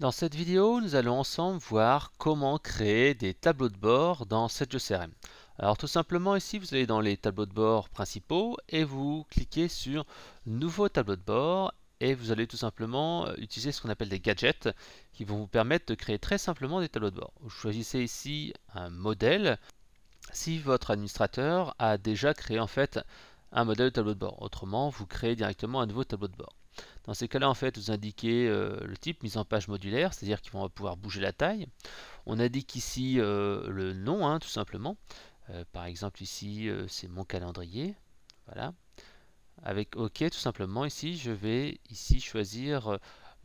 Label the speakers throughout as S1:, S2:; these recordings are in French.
S1: Dans cette vidéo, nous allons ensemble voir comment créer des tableaux de bord dans jeu CRM. Alors tout simplement ici, vous allez dans les tableaux de bord principaux et vous cliquez sur Nouveau tableau de bord et vous allez tout simplement euh, utiliser ce qu'on appelle des gadgets qui vont vous permettre de créer très simplement des tableaux de bord. Vous choisissez ici un modèle si votre administrateur a déjà créé en fait un modèle de tableau de bord. Autrement, vous créez directement un nouveau tableau de bord. Dans ces cas-là, en fait, vous indiquez euh, le type mise en page modulaire, c'est-à-dire qu'ils vont pouvoir bouger la taille. On indique ici euh, le nom, hein, tout simplement. Euh, par exemple, ici, c'est mon calendrier. Voilà. Avec OK, tout simplement, ici, je vais ici choisir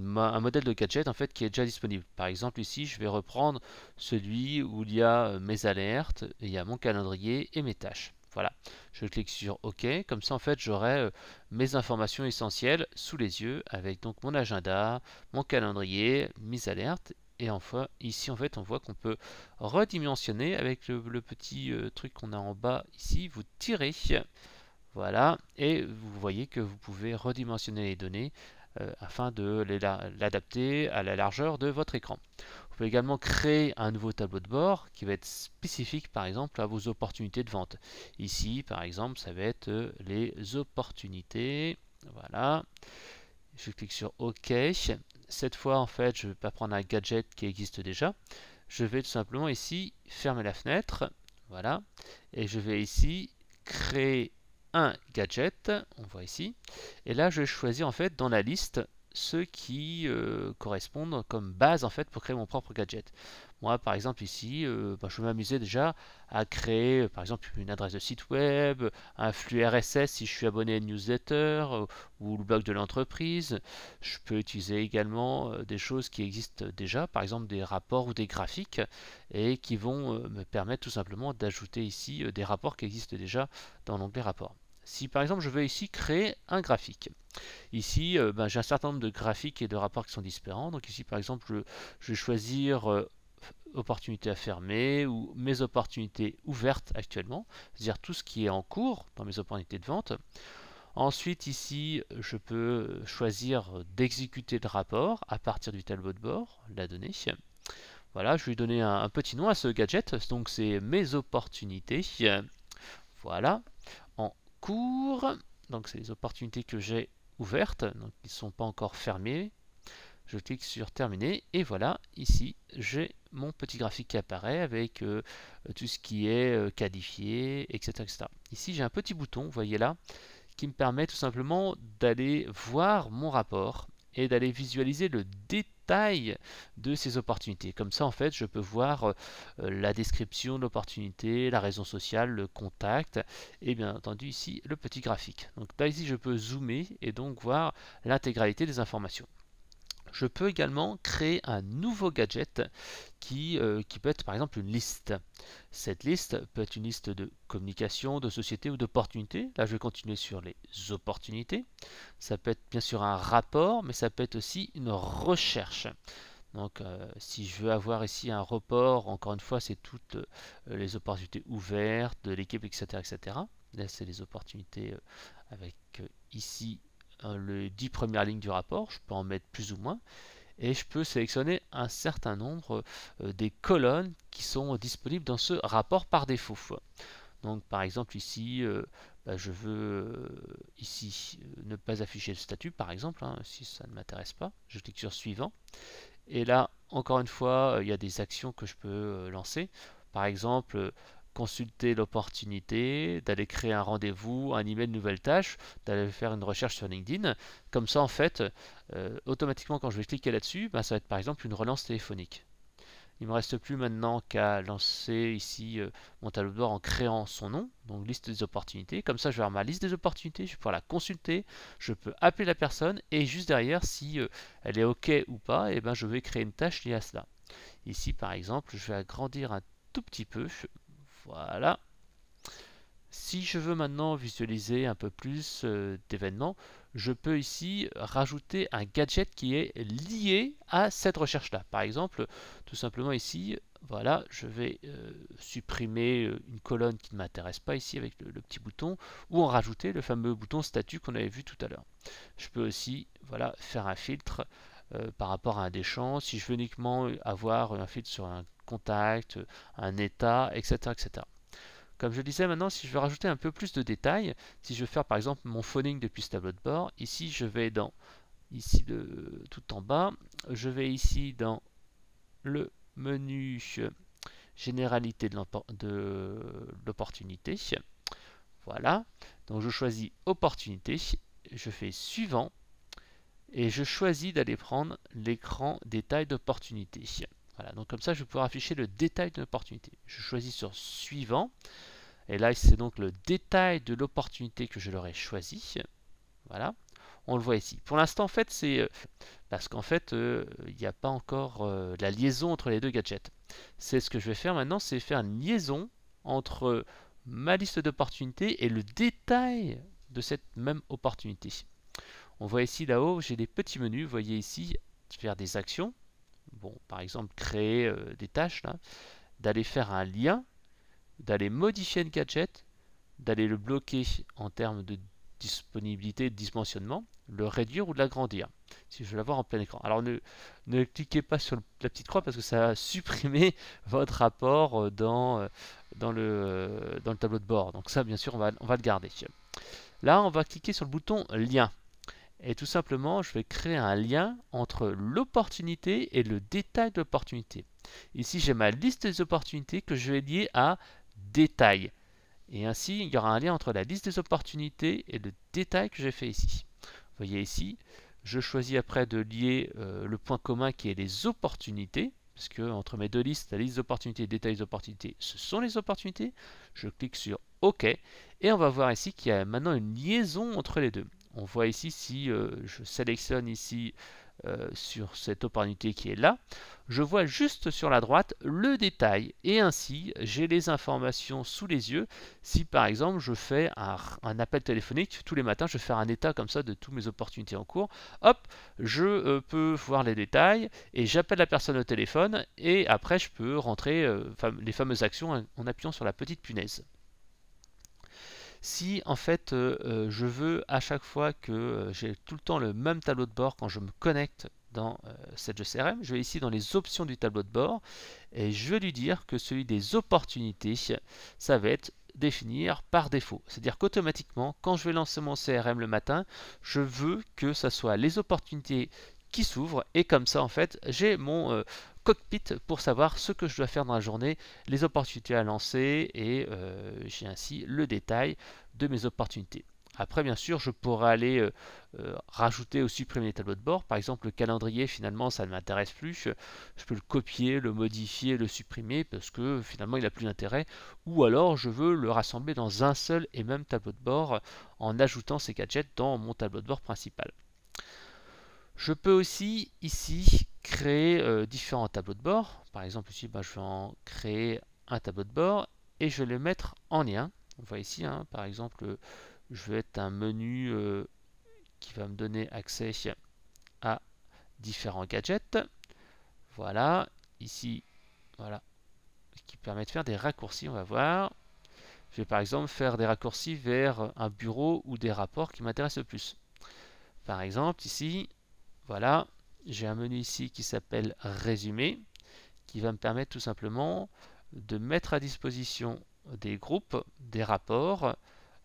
S1: un modèle de gadget en fait qui est déjà disponible. Par exemple ici je vais reprendre celui où il y a mes alertes, il y a mon calendrier et mes tâches. Voilà, je clique sur OK, comme ça en fait j'aurai euh, mes informations essentielles sous les yeux avec donc mon agenda, mon calendrier, mes alertes et enfin ici en fait on voit qu'on peut redimensionner avec le, petit euh, truc qu'on a en bas ici, vous tirez, voilà, et vous voyez que vous pouvez redimensionner les données euh, afin de l'adapter à la largeur de votre écran également créer un nouveau tableau de bord qui va être spécifique par exemple à vos opportunités de vente. Ici par exemple ça va être euh, les opportunités. Voilà. Je clique sur OK. Cette fois en fait je ne vais pas prendre un gadget qui existe déjà. Je vais tout simplement ici fermer la fenêtre. Voilà. Et je vais ici créer un gadget. On voit ici. Et là je vais choisir en fait dans la liste ceux qui euh, correspondent comme base en fait pour créer mon propre gadget. Moi par exemple ici, euh, bah, je peux m'amuser déjà à créer euh, par exemple une adresse de site web, un flux RSS si je suis abonné à une newsletter ou le blog de l'entreprise. Je peux utiliser également des choses qui existent déjà, par exemple des rapports ou des graphiques et qui vont me permettre tout simplement d'ajouter ici des rapports qui existent déjà dans l'onglet rapports. Si par exemple je veux ici créer un graphique, ici euh, ben, j'ai un certain nombre de graphiques et de rapports qui sont différents, donc ici par exemple je vais choisir euh, opportunités à fermer ou mes opportunités ouvertes actuellement, c'est-à-dire tout ce qui est en cours dans mes opportunités de vente. Ensuite, ici, je peux choisir d'exécuter le rapport à partir du tableau de bord, la donnée. Voilà, je vais donner un petit nom à ce gadget, donc c'est mes opportunités. Voilà cours. Donc c'est les opportunités que j'ai ouvertes, donc ils ne sont pas encore fermés. Je clique sur terminer et voilà, ici j'ai mon petit graphique qui apparaît avec euh, tout ce qui est euh, qualifié, etc. Ici j'ai un petit bouton, vous voyez là, qui me permet tout simplement d'aller voir mon rapport et d'aller visualiser le détail taille de ces opportunités. Comme ça, en fait, je peux voir euh, la description de l'opportunité, la raison sociale, le contact, et bien entendu ici, le petit graphique. Donc là, ici, je peux zoomer et donc voir l'intégralité des informations je peux également créer un nouveau gadget qui, euh, qui, peut être par exemple une liste. Cette liste peut être une liste de communication, de société ou d'opportunités. Là, je vais continuer sur les opportunités. Ça peut être bien sûr un rapport, mais ça peut être aussi une recherche. Donc, euh, si je veux avoir ici un report, encore une fois, c'est toutes euh, les opportunités ouvertes de l'équipe, etc., etc. Là, c'est les opportunités avec ici euh, les 10 premières lignes du rapport, je peux en mettre plus ou moins, et je peux sélectionner un certain nombre euh, des colonnes qui sont disponibles dans ce rapport par défaut. Donc par exemple ici, euh, bah, je veux ici ne pas afficher le statut par exemple, hein, si ça ne m'intéresse pas, je clique sur suivant. Et là, encore une fois, il y a des actions que je peux lancer. Par exemple, consulter l'opportunité, d'aller créer un rendez-vous, un email, nouvelle tâche, d'aller faire une recherche sur LinkedIn. Comme ça, en fait, euh, automatiquement, quand je vais cliquer là-dessus, bah, ça va être par exemple une relance téléphonique. Il ne me reste plus maintenant qu'à lancer ici euh, mon tableau de bord en créant son nom, donc liste des opportunités. Comme ça, je vais avoir ma liste des opportunités, je vais pouvoir la consulter, je peux appeler la personne et juste derrière, si euh, elle est OK ou pas, et eh ben, je vais créer une tâche liée à cela. Ici, par exemple, je vais agrandir un tout petit peu, voilà. Si je veux maintenant visualiser un peu plus euh, d'événements, je peux ici rajouter un gadget qui est lié à cette recherche-là. Par exemple, tout simplement ici, voilà, je vais euh, supprimer euh, une colonne qui ne m'intéresse pas ici avec le, petit bouton, ou en rajouter le fameux bouton statut qu'on avait vu tout à l'heure. Je peux aussi voilà, faire un filtre par rapport à un des champs. Si je veux uniquement avoir un filtre sur un contact, un état, etc. etc. Comme je le disais maintenant, si je veux rajouter un peu plus de détails, si je veux faire par exemple mon phoning depuis ce tableau de bord, ici je vais dans, ici de, tout en bas, je vais ici dans le menu généralité de l'opportunité. Voilà, donc je choisis opportunité, je fais suivant, et je choisis d'aller prendre l'écran détail d'opportunité. Voilà, donc comme ça, je vais pouvoir afficher le détail de l'opportunité. Je choisis sur suivant. Et là, c'est donc le détail de l'opportunité que je leur ai choisi. Voilà, on le voit ici. Pour l'instant, en fait, c'est euh, parce qu'en fait, euh, il n'y a pas encore euh, la liaison entre les deux gadgets. C'est ce que je vais faire maintenant, c'est faire une liaison entre ma liste d'opportunités et le détail de cette même opportunité. On voit ici là-haut, j'ai des petits menus. Vous voyez ici, faire des actions bon, par exemple créer euh, des tâches, d'aller faire un lien, d'aller modifier une gadget, d'aller le bloquer en termes de disponibilité, de dimensionnement, le réduire ou de l'agrandir, si je veux l'avoir en plein écran. Alors ne, ne cliquez pas sur la petite croix parce que ça va supprimer votre rapport euh, dans, euh, dans, le, dans le tableau de bord. Donc ça, bien sûr, on va le garder. Là, on va cliquer sur le bouton lien. Et tout simplement, je vais créer un lien entre l'opportunité et le détail de l'opportunité. Ici, j'ai ma liste des opportunités que je vais lier à détail. Et ainsi, il y aura un lien entre la liste des opportunités et le détail que j'ai fait ici. Vous voyez ici, je choisis après de lier euh, le point commun qui est les opportunités, parce que entre mes deux listes, la liste des opportunités et le détail des opportunités, ce sont les opportunités. Je clique sur OK, et on va voir ici qu'il y a maintenant une liaison entre les deux on voit ici si euh, je sélectionne ici euh, sur cette opportunité qui est là, je vois juste sur la droite le détail et ainsi j'ai les informations sous les yeux si par exemple je fais un, appel téléphonique tous les matins je vais faire un état comme ça de toutes mes opportunités en cours hop je euh, peux voir les détails et j'appelle la personne au téléphone et après je peux rentrer les fameuses actions en appuyant sur la petite punaise si en fait euh, euh, je veux à chaque fois que euh, j'ai tout le temps le même tableau de bord quand je me connecte dans cette CRM, je vais ici dans les options du tableau de bord et je vais lui dire que celui des opportunités, ça va être définir par défaut. C'est-à-dire qu'automatiquement, quand je vais lancer mon CRM le matin, je veux que ce soit les opportunités qui s'ouvrent et comme ça en fait j'ai mon, cockpit pour savoir ce que je dois faire dans la journée, les opportunités à lancer et euh, j'ai ainsi le détail de mes opportunités. Après, bien sûr, je pourrais aller euh, euh, rajouter ou supprimer les tableaux de bord. Par exemple, le calendrier, finalement, ça ne m'intéresse plus. Je peux le copier, le modifier, le supprimer parce que finalement, il n'a plus d'intérêt. Ou alors, je veux le rassembler dans un seul et même tableau de bord en ajoutant ces gadgets dans mon tableau de bord principal. Je peux aussi ici créer euh, différents tableaux de bord. Par exemple ici, bah, je vais en créer un tableau de bord et je vais le mettre en lien. On voit ici, hein, par exemple, je vais être un menu euh, qui va me donner accès à différents gadgets. Voilà, ici, voilà, qui permet de faire des raccourcis, on va voir. Je vais par exemple faire des raccourcis vers un bureau ou des rapports qui m'intéressent le plus. Par exemple, ici, voilà, j'ai un menu ici qui s'appelle résumé, qui va me permettre tout simplement de mettre à disposition des groupes, des rapports,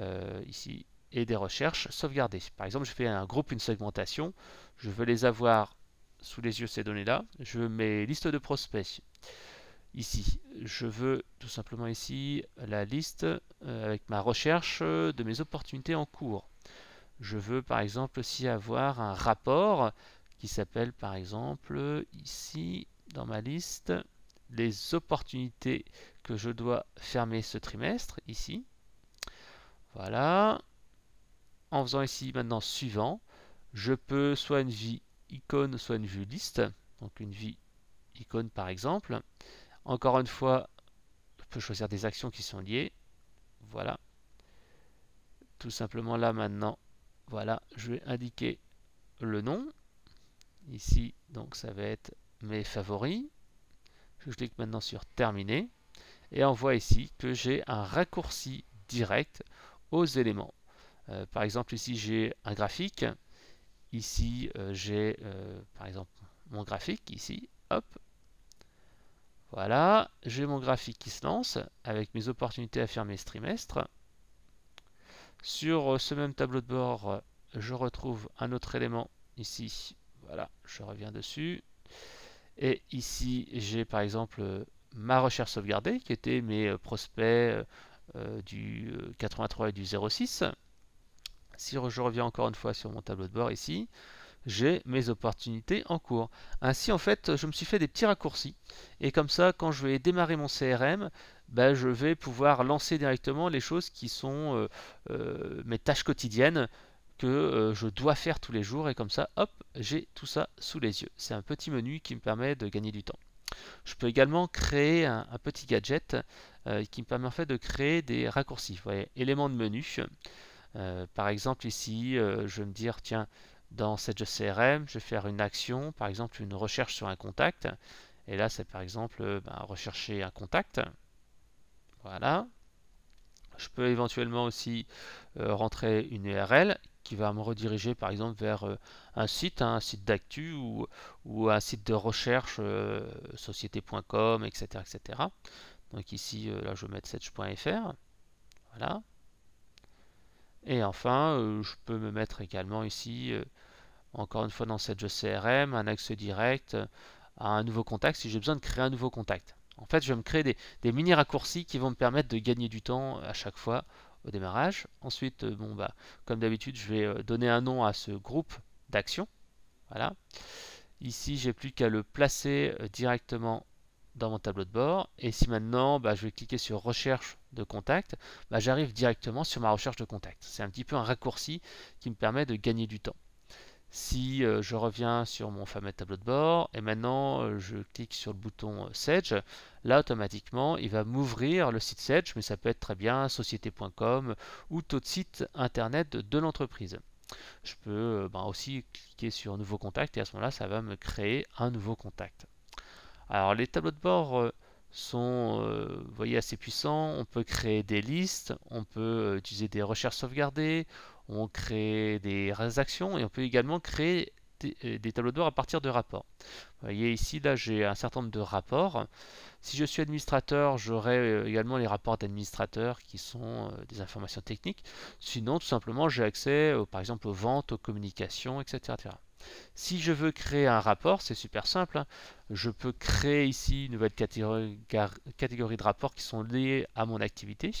S1: euh, ici, et des recherches sauvegardées. Par exemple, je fais un groupe, une segmentation, je veux les avoir sous les yeux ces données-là, je mets liste de prospects ici. Je veux tout simplement ici la liste euh, avec ma recherche de mes opportunités en cours. Je veux par exemple aussi avoir un rapport qui s'appelle par exemple ici dans ma liste les opportunités que je dois fermer ce trimestre ici. Voilà. En faisant ici maintenant suivant, je peux soit une vie icône, soit une vue liste. Donc une vie icône par exemple. Encore une fois, je peux choisir des actions qui sont liées. Voilà. Tout simplement là maintenant, voilà, je vais indiquer le nom. Ici, donc ça va être mes favoris. Je clique maintenant sur terminer. Et on voit ici que j'ai un raccourci direct aux éléments. Euh, par exemple, ici j'ai un graphique. Ici euh, j'ai euh, par exemple mon graphique. Ici, hop. Voilà, j'ai mon graphique qui se lance avec mes opportunités à fermer ce trimestre. Sur euh, ce même tableau de bord, euh, je retrouve un autre élément ici. Voilà, je reviens dessus. Et ici, j'ai par exemple euh, ma recherche sauvegardée, qui était mes prospects du 83 et du 06. Si je reviens encore une fois sur mon tableau de bord ici, j'ai mes opportunités en cours. Ainsi, en fait, je me suis fait des petits raccourcis. Et comme ça, quand je vais démarrer mon CRM, ben, je vais pouvoir lancer directement les choses qui sont euh, euh, mes tâches quotidiennes que euh, je dois faire tous les jours. Et comme ça, hop, j'ai tout ça sous les yeux. C'est un petit menu qui me permet de gagner du temps. Je peux également créer un, un petit gadget qui me permet en fait de créer des raccourcis. Vous voyez, éléments de menu. par exemple, ici, je vais me dire, tiens, dans cette CRM, je vais faire une action, par exemple une recherche sur un contact. Et là, c'est par exemple euh, ben, rechercher un contact. Voilà. Je peux éventuellement aussi euh, rentrer une URL qui va me rediriger par exemple vers euh, un site, hein, un site d'actu ou, un site de recherche société.com, etc., etc. Donc ici, là, je vais mettre search.fr. Voilà. Et enfin, euh, je peux me mettre également ici, euh, encore une fois dans cette jeu CRM, un accès direct euh, à un nouveau contact si j'ai besoin de créer un nouveau contact. En fait, je vais me créer des, mini-raccourcis qui vont me permettre de gagner du temps à chaque fois au démarrage. Ensuite, bon bah, comme d'habitude, je vais donner un nom à ce groupe d'action. Voilà. Ici, j'ai plus qu'à le placer directement dans mon tableau de bord. Et si maintenant bah, je vais cliquer sur recherche de contact, bah, j'arrive directement sur ma recherche de contact. C'est un petit peu un raccourci qui me permet de gagner du temps. Si euh, je reviens sur mon fameux tableau de bord et maintenant euh, je clique sur le bouton euh, Sage », là automatiquement il va m'ouvrir le site Sedge, mais ça peut être très bien société.com ou tout site internet de, l'entreprise. Je peux bah, aussi cliquer sur nouveau contact et à ce moment-là ça va me créer un nouveau contact. Alors les tableaux de bord euh, sont euh, voyez, assez puissants, on peut créer des listes, on peut euh, utiliser des recherches sauvegardées, on crée des actions et on peut également créer des, tableaux de bord à partir de rapports. Vous voyez ici, là j'ai un certain nombre de rapports. Si je suis administrateur, j'aurai également les rapports d'administrateur qui sont des informations techniques. Sinon, tout simplement, j'ai accès par exemple aux ventes, aux communications, etc. Si je veux créer un rapport, c'est super simple, hein. je peux créer ici une nouvelle catégorie, de rapports qui sont liés à mon activité.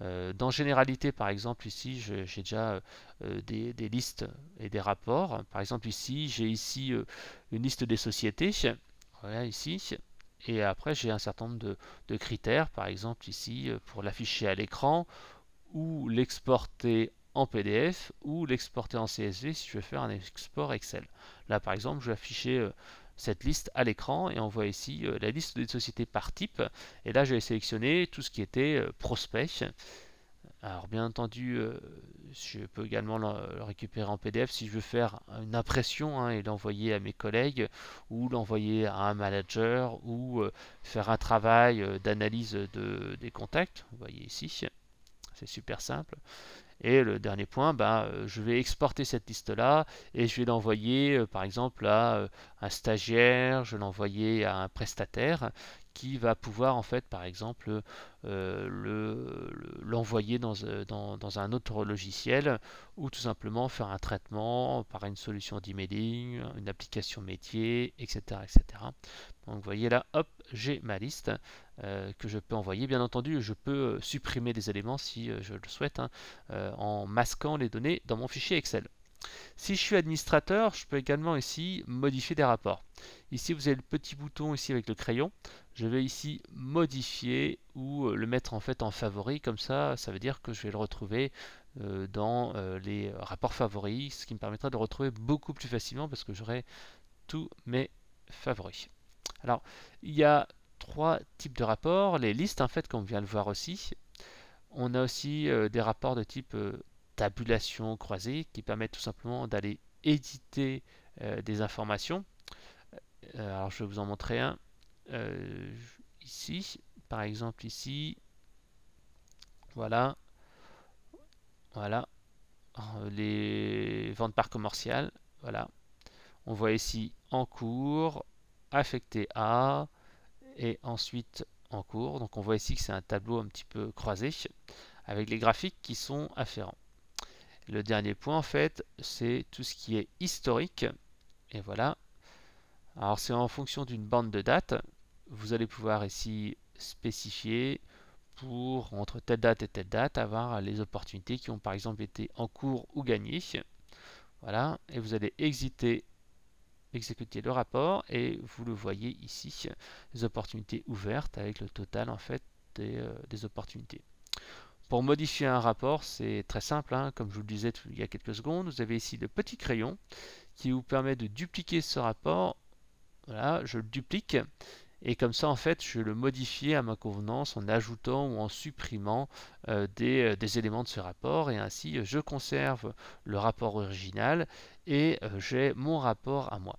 S1: Euh, dans généralité, par exemple, ici, j'ai déjà euh, des, listes et des rapports. Par exemple, ici, j'ai ici euh, une liste des sociétés. Voilà, ici. Et après, j'ai un certain nombre de, de critères. Par exemple, ici, pour l'afficher à l'écran ou l'exporter en PDF ou l'exporter en CSV si je veux faire un export Excel. Là par exemple je vais afficher euh, cette liste à l'écran et on voit ici euh, la liste des sociétés par type et là vais sélectionné tout ce qui était euh, prospect. Alors bien entendu je peux également le, récupérer en PDF si je veux faire une impression hein, et l'envoyer à mes collègues ou l'envoyer à un manager ou faire un travail d'analyse de, des contacts, vous voyez ici, c'est super simple. Et le dernier point, ben, euh, je vais exporter cette liste-là et je vais l'envoyer euh, par exemple à euh, un stagiaire, je vais l'envoyer à un prestataire qui va pouvoir en fait par exemple euh, l'envoyer euh, dans, un autre logiciel ou tout simplement faire un traitement par une solution d'emailing, une application métier, etc. etc. Donc vous voyez là, hop, j'ai ma liste euh, que je peux envoyer. Bien entendu, je peux supprimer des éléments si je le souhaite hein, en masquant les données dans mon fichier Excel. Si je suis administrateur, je peux également ici modifier des rapports. Ici, vous avez le petit bouton ici avec le crayon. Je vais ici modifier ou euh, le mettre en fait en favori. Comme ça, ça veut dire que je vais le retrouver euh, dans euh, les rapports favoris, ce qui me permettra de le retrouver beaucoup plus facilement parce que j'aurai tous mes favoris. Alors, il y a trois types de rapports. Les listes, en fait, comme on vient de voir aussi. On a aussi des rapports de type tabulation croisée qui permet tout simplement d'aller éditer euh, des informations. Euh, alors je vais vous en montrer un euh, ici, par exemple ici, voilà, voilà, les ventes par commercial, voilà. On voit ici en cours, affecté à, et ensuite en cours. Donc on voit ici que c'est un tableau un petit peu croisé avec les graphiques qui sont afférents. Le dernier point, en fait, c'est tout ce qui est historique. Et voilà. Alors, c'est en fonction d'une bande de dates. Vous allez pouvoir ici spécifier pour, entre telle date et telle date, avoir les opportunités qui ont par exemple été en cours ou gagnées. Voilà. Et vous allez exécuter le rapport et vous le voyez ici, les opportunités ouvertes avec le total en fait des euh, opportunités. Pour modifier un rapport, c'est très simple, hein. comme je vous le disais il y a quelques secondes. Vous avez ici le petit crayon qui vous permet de dupliquer ce rapport. Voilà, je le duplique. Et comme ça, en fait, je vais le modifier à ma convenance en ajoutant ou en supprimant euh, euh, des, éléments de ce rapport. Et ainsi, je conserve le rapport original et euh, j'ai mon rapport à moi.